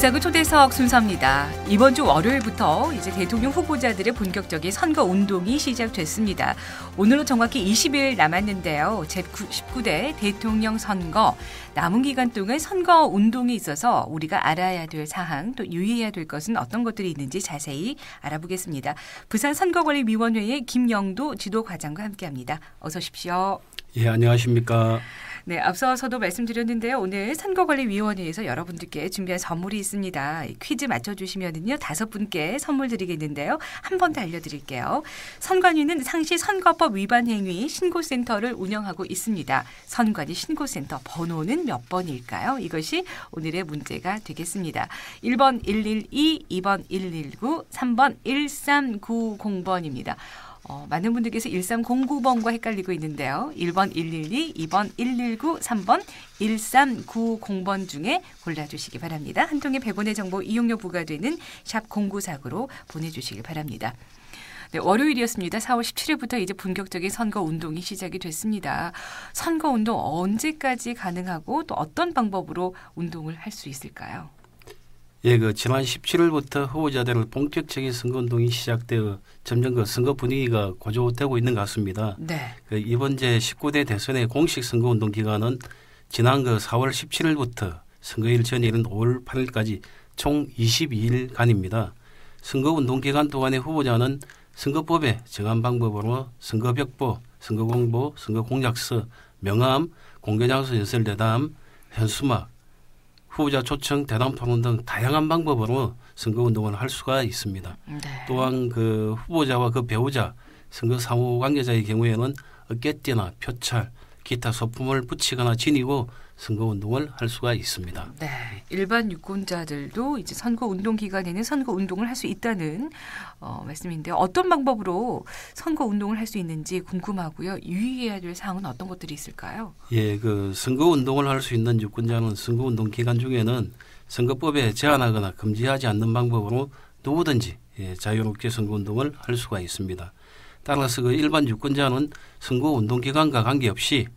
부사구 초대석 순서입니다. 이번 주 월요일부터 이제 대통령 후보자들의 본격적인 선거 운동이 시작됐습니다. 오늘로 정확히 20일 남았는데요. 제19대 대통령 선거 남은 기간 동안 선거 운동이 있어서 우리가 알아야 될 사항 또 유의해야 될 것은 어떤 것들이 있는지 자세히 알아보겠습니다. 부산 선거관리위원회의 김영도 지도과장과 함께합니다. 어서 오십시오. 예, 안녕하십니까. 네, 앞서서도 말씀드렸는데요. 오늘 선거관리위원회에서 여러분들께 준비한 선물이 있습니다. 퀴즈 맞춰주시면은요 다섯 분께 선물 드리겠는데요. 한 번 더 알려드릴게요. 선관위는 상시 선거법 위반 행위 신고센터를 운영하고 있습니다. 선관위 신고센터 번호는 몇 번일까요? 이것이 오늘의 문제가 되겠습니다. 1번 112, 2번 119, 3번 1390번입니다. 어, 많은 분들께서 1309번과 헷갈리고 있는데요. 1번 112, 2번 119, 3번 1390번 중에 골라주시기 바랍니다. 한 통에 100원의 정보 이용료 부과되는 샵 0949로 보내주시기 바랍니다. 네, 월요일이었습니다. 4월 17일부터 이제 본격적인 선거 운동이 시작이 됐습니다. 선거 운동 언제까지 가능하고 또 어떤 방법으로 운동을 할 수 있을까요? 예, 그 지난 17일부터 후보자들의 본격적인 선거운동이 시작되어 점점 그 선거 분위기가 고조되고 있는 것 같습니다. 네. 그 이번 제 19대 대선의 공식 선거운동 기간은 지난 그 4월 17일부터 선거일 전일은 5월 8일까지 총 22일간입니다. 선거운동 기간 동안에 후보자는 선거법에 정한 방법으로 선거벽보, 선거공보, 선거공약서, 명함, 공개장소 연설대담, 현수막, 후보자 초청, 대담 토문등 다양한 방법으로 선거 운동을 할 수가 있습니다. 네. 또한 그 후보자와 그 배우자, 선거 사무 관계자의 경우에는 어깨띠나 표찰, 기타 소품을 붙이거나 지니고 선거 운동을 할 수가 있습니다. 네, 일반 유권자들도 이제 선거 운동 기간에는 선거 운동을 할 수 있다는 어, 말씀인데 어떤 방법으로 선거 운동을 할 수 있는지 궁금하고요. 유의해야 될 사항은 어떤 것들이 있을까요? 예, 그 선거 운동을 할 수 있는 유권자는 선거 운동 기간 중에는 선거법에 제한하거나 금지하지 않는 방법으로 누구든지 예, 자유롭게 선거 운동을 할 수가 있습니다. 따라서 그 일반 유권자는 선거 운동 기간과 관계없이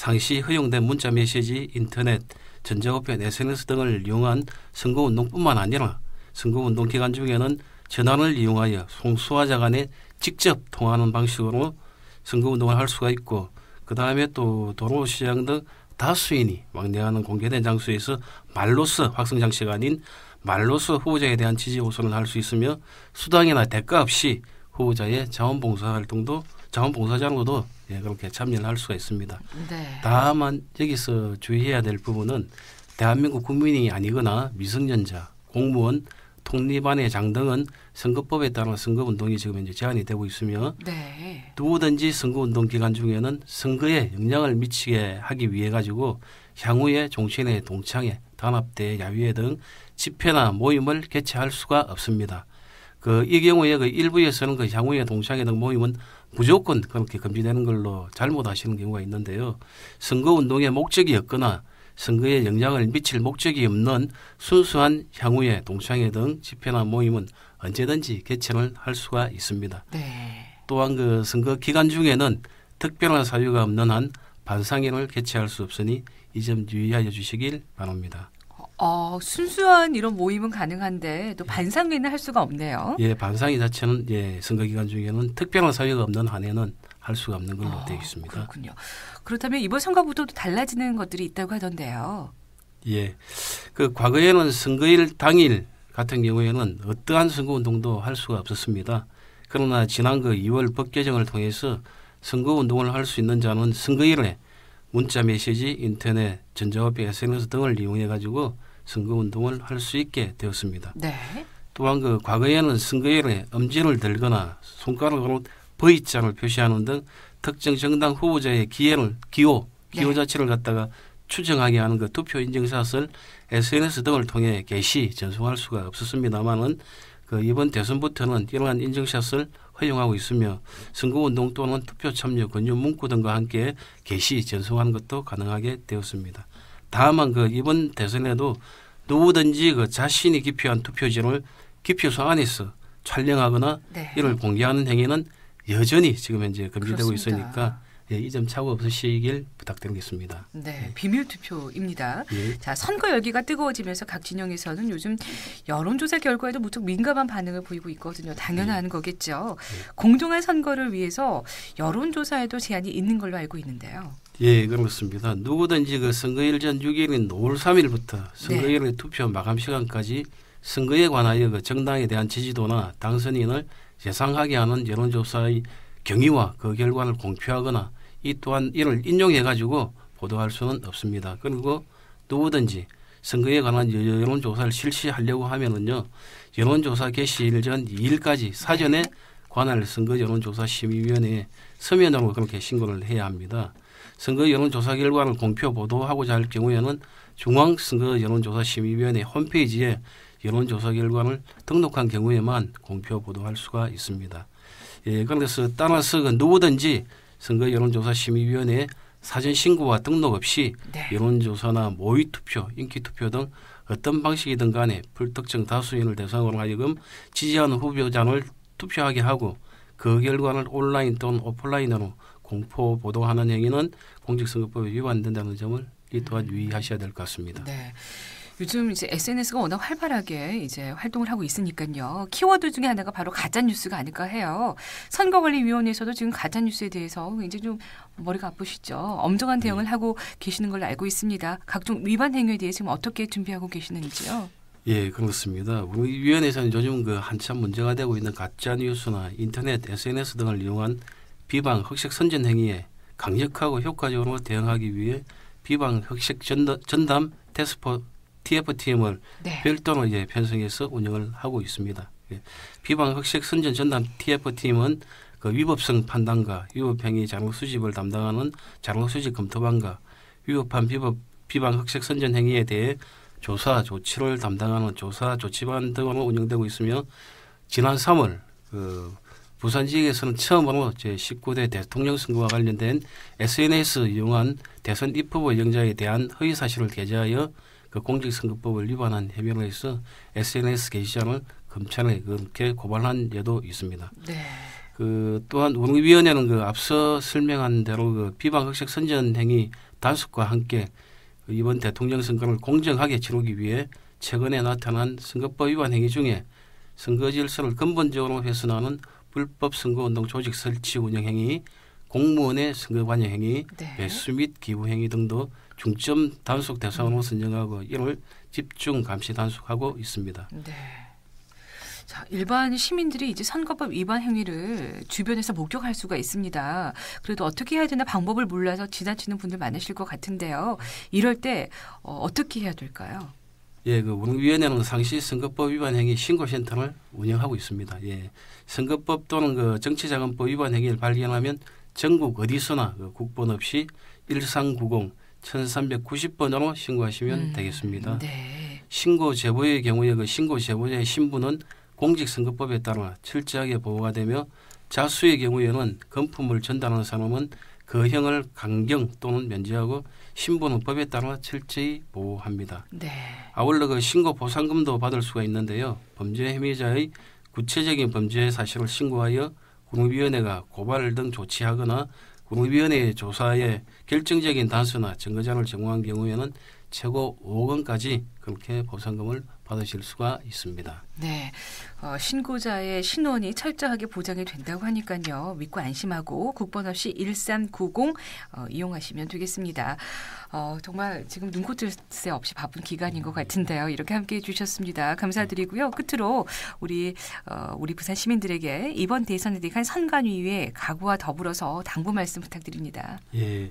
상시 허용된 문자 메시지, 인터넷, 전자우편, SNS 등을 이용한 선거운동뿐만 아니라 선거운동 기간 중에는 전화를 이용하여 송수화자 간에 직접 통하는 화 방식으로 선거운동을 할 수가 있고 그 다음에 또 도로시장 등 다수인이 왕래하는 공개된 장소에서 말로써 확성장치가 아닌 말로써 후보자에 대한 지지 호소를 할 수 있으며 수당이나 대가 없이 후보자의 자원봉사 활동도 자원봉사자로도 예, 그렇게 참여할 수가 있습니다. 네. 다만 여기서 주의해야 될 부분은 대한민국 국민이 아니거나 미성년자, 공무원, 독립안의 장등은 선거법에 따른 선거운동이 지금 현재 제한이 되고 있으며 네. 누구든지 선거운동 기간 중에는 선거에 영향을 미치게 하기 위해 가지고 향후에 종신회 동창회 단합대 야유회 등 집회나 모임을 개최할 수가 없습니다. 그 이 경우에 그 일부에서는 그 향후에 동창회 등 모임은 무조건 그렇게 금지되는 걸로 잘못하시는 경우가 있는데요. 선거운동의 목적이었거나 선거에 영향을 미칠 목적이 없는 순수한 향후회, 동창회 등 집회나 모임은 언제든지 개최를 할 수가 있습니다. 네. 또한 그 선거 기간 중에는 특별한 사유가 없는 한 반상회를 개최할 수 없으니 이 점 유의하여 주시길 바랍니다. 어, 순수한 이런 모임은 가능한데 또 반상회는 할 수가 없네요. 예, 반상회 자체는 예, 선거 기간 중에는 특별한 사유가 없는 한에는 할 수가 없는 걸로 어, 되어 있습니다. 그렇군요. 그렇다면 이번 선거부터도 달라지는 것들이 있다고 하던데요. 예. 그 과거에는 선거일 당일 같은 경우에는 어떠한 선거 운동도 할 수가 없었습니다. 그러나 지난 그 2월 법 개정을 통해서 선거 운동을 할 수 있는 자는 선거일에 문자 메시지, 인터넷, 전자화폐, SNS 등을 이용해 가지고 선거 운동을 할 수 있게 되었습니다. 네. 또한 그 과거에는 선거일에 엄지를 들거나 손가락으로 V자를 표시하는 등 특정 정당 후보자의 기회를 기호 네. 기호 네. 자체를 갖다가 추정하게 하는 그 투표 인증샷을 SNS 등을 통해 게시 전송할 수가 없었습니다만은 그 이번 대선부터는 이러한 인증샷을 허용하고 있으며 선거운동 또는 투표 참여 권유 문구 등과 함께 게시 전송하는 것도 가능하게 되었습니다. 다만 그 이번 대선에도 누구든지 그 자신이 기표한 투표지를 기표소 안에서 촬영하거나 네. 이를 공개하는 행위는 여전히 지금 현재 금지되고 그렇습니다. 있으니까 예, 이점 차고 없으시길 부탁드리겠습니다. 네, 예. 비밀 투표입니다. 예. 자, 선거 열기가 뜨거워지면서 각 진영에서는 요즘 여론조사 결과에도 무척 민감한 반응을 보이고 있거든요. 당연한 예. 거겠죠. 예. 공정한 선거를 위해서 여론조사에도 제한이 있는 걸로 알고 있는데요. 예, 그렇습니다. 누구든지 그 선거일 전 6일인 5월 3일부터 선거일 네. 투표 마감 시간까지 선거에 관하여 그 정당에 대한 지지도나 당선인을 예상하게 하는 여론조사의 경위와 그 결과를 공표하거나 이 또한 이를 인용해 가지고 보도할 수는 없습니다. 그리고 누구든지 선거에 관한 여론조사를 실시하려고 하면은요 여론조사 개시일 전 2일까지 사전에 관할 선거 여론조사 심의위원회에 서면으로 그렇게 신고를 해야 합니다. 선거 여론조사 결과를 공표 보도하고자 할 경우에는 중앙선거여론조사심의위원회 홈페이지에 여론조사 결과를 등록한 경우에만 공표 보도할 수가 있습니다. 예, 그래서 따라서 누구든지 선거 여론조사심의위원회에 사전 신고와 등록 없이 네. 여론조사나 모의투표, 인기투표 등 어떤 방식이든 간에 불특정 다수인을 대상으로 하여금 지지하는 후보자를 투표하게 하고 그 결과를 온라인 또는 오프라인으로 공포 보도하는 행위는 공직선거법에 위반된다는 점을 이 또한 유의하셔야 될 것 같습니다. 네. 요즘 이제 SNS가 워낙 활발하게 이제 활동을 하고 있으니까요. 키워드 중에 하나가 바로 가짜 뉴스가 아닐까 해요. 선거관리위원회에서도 지금 가짜 뉴스에 대해서 굉장히 좀 머리가 아프시죠. 엄정한 네. 대응을 네. 하고 계시는 걸로 알고 있습니다. 각종 위반 행위에 대해 지금 어떻게 준비하고 계시는지요? 예, 그렇습니다. 우리 위원회에서는 요즘 그 한참 문제가 되고 있는 가짜 뉴스나 인터넷, SNS 등을 이용한 비방 흑색 선전 행위에 강력하고 효과적으로 대응하기 위해 비방 흑색 전담 테스포 TF팀을 네. 별도로 이제 편성해서 운영을 하고 있습니다. 예. 비방 흑색 선전 전담 TF팀은 그 위법성 판단과 위법행위 자료 수집을 담당하는 자료 수집 검토반과 위법한 비법 비방 흑색 선전 행위에 대해 조사 조치를 담당하는 조사 조치반 등으로 운영되고 있으며 지난 3월 그 부산 지역에서는 처음으로 제19대 대통령 선거와 관련된 SNS 이용한 대선 입후보 영장에 대한 허위 사실을 게재하여 그 공직선거법을 위반한 혐의로 해서 SNS 게시장을 검찰에 그렇게 고발한 예도 있습니다. 네. 그 또한 운영위원회는 그 앞서 설명한 대로 그 비방 흑색 선전 행위 단속과 함께 이번 대통령 선거를 공정하게 치르기 위해 최근에 나타난 선거법 위반 행위 중에 선거 질서를 근본적으로 훼손하는 불법 선거운동 조직 설치 운영 행위, 공무원의 선거관여 행위, 네. 배수 및 기부 행위 등도 중점 단속 대상으로 선정하고 이를 집중 감시 단속하고 있습니다. 네. 자, 일반 시민들이 이제 선거법 위반 행위를 주변에서 목격할 수가 있습니다. 그래도 어떻게 해야 되나 방법을 몰라서 지나치는 분들 많으실 것 같은데요. 이럴 때 어, 어떻게 해야 될까요? 예, 그 운위원회는 상시 선거법 위반 행위 신고센터를 운영하고 있습니다. 예, 선거법 또는 그 정치자금법 위반 행위를 발견하면 전국 어디서나 그 국번 없이 1390 1390번으로 신고하시면 음, 되겠습니다. 네. 신고 제보의 경우에 그 신고 제보자의 신분은 공직선거법에 따라 철저하게 보호가 되며 자수의 경우에는 금품을 전달하는 사람은 그 형을 강경 또는 면제하고 신분헌법에 따라 철저히 보호합니다. 네. 아울러 그 신고 보상금도 받을 수가 있는데요. 범죄 혐의자의 구체적인 범죄 사실을 신고하여 국립위원회가 고발 등 조치하거나 국립위원회의 조사에 결정적인 단서나 증거자를 제공한 경우에는 최고 5억원까지 그렇게 보상금을 받으실 수가 있습니다. 네. 어, 신고자의 신원이 철저하게 보장이 된다고 하니까요. 믿고 안심하고 국번 없이 1390 어, 이용하시면 되겠습니다. 어, 정말 지금 눈코 뜰 새 없이 바쁜 기간인 것 같은데요. 이렇게 함께 해주셨습니다. 감사드리고요. 끝으로 우리, 어, 우리 부산 시민들에게 이번 대선에 대한 선관위의 각오와 더불어서 당부 말씀 부탁드립니다. 예.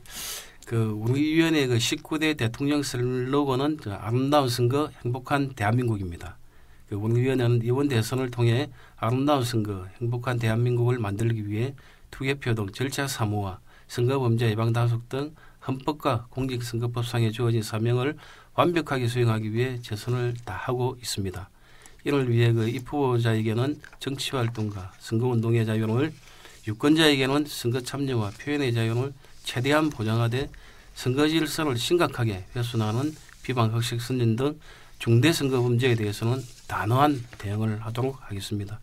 그 우리 위원회 그 19대 대통령 슬로건은 아름다운 선거 행복한 대한민국입니다. 그 우리 위원회는 이번 대선을 통해 아름다운 선거 행복한 대한민국을 만들기 위해 투개표 등 절차 사무화 선거 범죄 예방 단속 등 헌법과 공직선거법상에 주어진 사명을 완벽하게 수행하기 위해 최선을 다하고 있습니다. 이를 위해 그입 후보자에게는 정치활동과 선거운동의 자유를 유권자에게는 선거 참여와 표현의 자유를 최대한 보장하되 선거 질서를 심각하게 훼손하는 비방 흑식 선진 등 중대 선거 범죄에 대해서는 단호한 대응을 하도록 하겠습니다.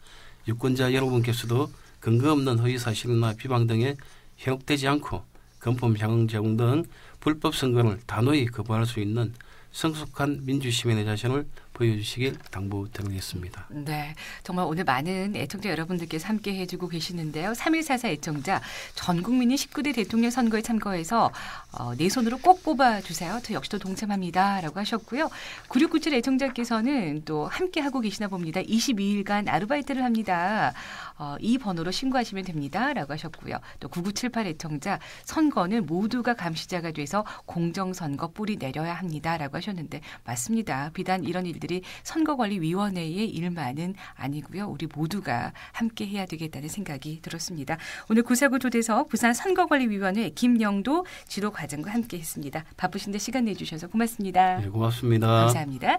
유권자 여러분께서도 근거 없는 허위 사실이나 비방 등에 현혹되지 않고 건품 향응 제공 등 불법 선거를 단호히 거부할 수 있는 성숙한 민주시민의 자신을 보여주시길 당부드리겠습니다. 네. 정말 오늘 많은 애청자 여러분들께서 함께 해주고 계시는데요. 3.144 애청자 전 국민이 19대 대통령 선거에 참가해서 어, 내 네 손으로 꼭 뽑아주세요. 저 역시도 동참합니다. 라고 하셨고요. 9697 애청자께서는 또 함께 하고 계시나 봅니다. 22일간 아르바이트를 합니다. 어, 이 번호로 신고하시면 됩니다. 라고 하셨고요. 또 9978 애청자 선거는 모두가 감시자가 돼서 공정선거 뿌리 내려야 합니다. 라고 하셨는데 맞습니다. 비단 이런 일들 기자들이 선거관리위원회의 일만은 아니고요. 우리 모두가 함께 해야 되겠다는 생각이 들었습니다. 오늘 구사구 조대서 부산 선거관리위원회 김영도 지도과장과 함께했습니다. 바쁘신데 시간 내주셔서 고맙습니다. 네, 고맙습니다. 감사합니다.